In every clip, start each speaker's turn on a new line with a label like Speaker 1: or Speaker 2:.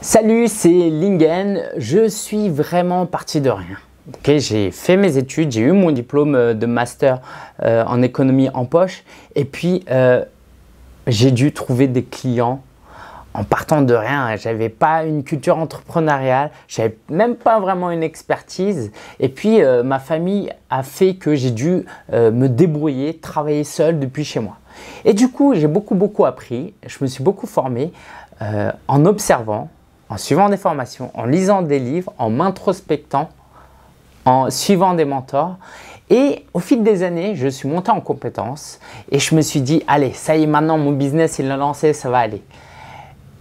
Speaker 1: Salut, c'est Lingen. Je suis vraiment parti de rien. j'ai fait mes études, j'ai eu mon diplôme euh, de master euh, en économie en poche et puis euh, j'ai dû trouver des clients en partant de rien. n'avais pas une culture entrepreneuriale, j'avais même pas vraiment une expertise. Et puis ma famille a fait que j'ai dû me débrouiller, travailler seul depuis chez moi. Et du coup, j'ai beaucoup beaucoup appris, je me suis beaucoup formé en observant, en suivant des formations, en lisant des livres, en m'introspectant, en suivant des mentors. Et au fil des années, je suis monté en compétences et je me suis dit, allez, ça y est, maintenant mon business, il l'a lancé, ça va aller.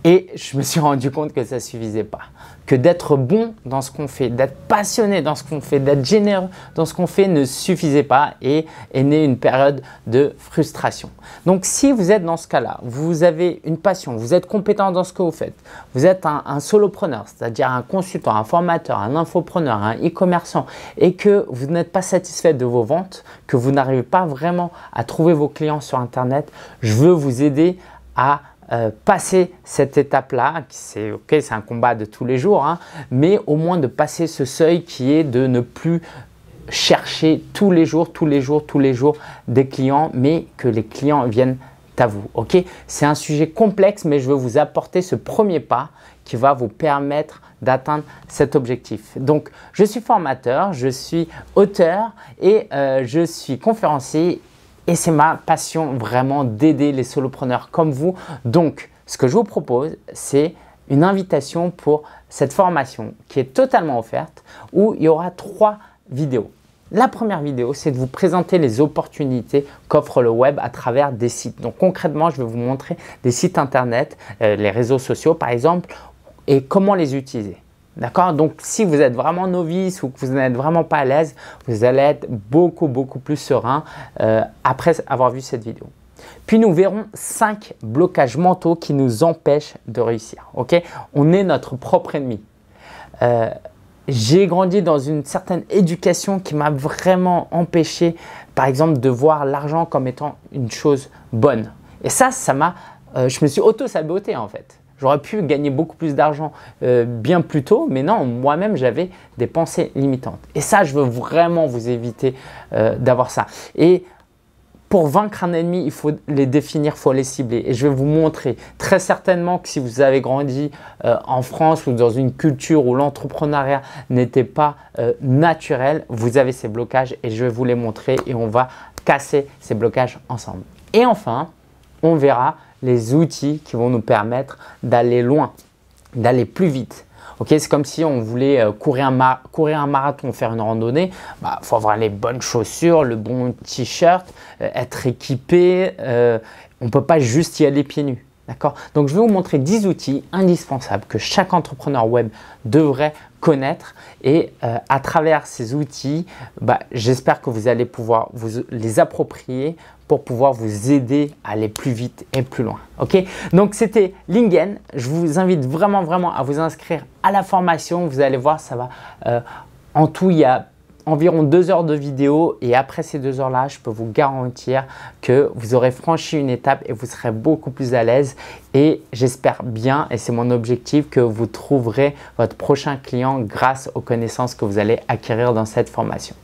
Speaker 1: Et je me suis rendu compte que ça suffisait pas. Que d'être bon dans ce qu'on fait, d'être passionné dans ce qu'on fait, d'être généreux dans ce qu'on fait ne suffisait pas et est née une période de frustration. Donc si vous êtes dans ce cas-là, vous avez une passion, vous êtes compétent dans ce que vous faites, vous êtes un, un solopreneur, c'est-à-dire un consultant, un formateur, un infopreneur, un e-commerçant et que vous n'êtes pas satisfait de vos ventes, que vous n'arrivez pas vraiment à trouver vos clients sur Internet, je veux vous aider à euh, passer cette étape-là, c'est ok, c'est un combat de tous les jours, hein, mais au moins de passer ce seuil qui est de ne plus chercher tous les jours, tous les jours, tous les jours des clients, mais que les clients viennent à vous. Ok, c'est un sujet complexe, mais je veux vous apporter ce premier pas qui va vous permettre d'atteindre cet objectif. Donc, je suis formateur, je suis auteur et euh, je suis conférencier et c'est ma passion vraiment d'aider les solopreneurs comme vous. Donc, ce que je vous propose, c'est une invitation pour cette formation qui est totalement offerte où il y aura trois vidéos. La première vidéo, c'est de vous présenter les opportunités qu'offre le web à travers des sites. Donc concrètement, je vais vous montrer des sites internet, euh, les réseaux sociaux par exemple, et comment les utiliser. D'accord Donc, si vous êtes vraiment novice ou que vous n'êtes vraiment pas à l'aise, vous allez être beaucoup, beaucoup plus serein euh, après avoir vu cette vidéo. Puis nous verrons 5 blocages mentaux qui nous empêchent de réussir. Ok On est notre propre ennemi. Euh, j'ai grandi dans une certaine éducation qui m'a vraiment empêché, par exemple, de voir l'argent comme étant une chose bonne. Et ça, ça m'a, euh, je me suis auto-saboté en fait. J'aurais pu gagner beaucoup plus d'argent euh, bien plus tôt, mais non, moi-même j'avais des pensées limitantes. Et ça, je veux vraiment vous éviter euh, d'avoir ça. Et pour vaincre un ennemi, il faut les définir, il faut les cibler. Et je vais vous montrer très certainement que si vous avez grandi euh, en France ou dans une culture où l'entrepreneuriat n'était pas naturel, vous avez ces blocages et je vais vous les montrer et on va casser ces blocages ensemble. Et enfin, on verra les outils qui vont nous permettre d'aller loin, d'aller plus vite. c'est comme si on voulait euh, courir un, marathon, faire une randonnée. Il bah, faut avoir les bonnes chaussures, le bon t-shirt, euh, être équipé. Euh, on ne peut pas juste y aller pieds nus. D'accord Donc, je vais vous montrer 10 outils indispensables que chaque entrepreneur web devrait connaître et euh, à travers ces outils, bah, j'espère que vous allez pouvoir vous les approprier pour pouvoir vous aider à aller plus vite et plus loin. Ok Donc c'était Lingen. Je vous invite vraiment vraiment à vous inscrire à la formation. Vous allez voir, ça va. Euh, en tout, il y a environ deux heures de vidéo et après ces deux heures-là, je peux vous garantir que vous aurez franchi une étape et vous serez beaucoup plus à l'aise. Et j'espère bien, et c'est mon objectif, que vous trouverez votre prochain client grâce aux connaissances que vous allez acquérir dans cette formation.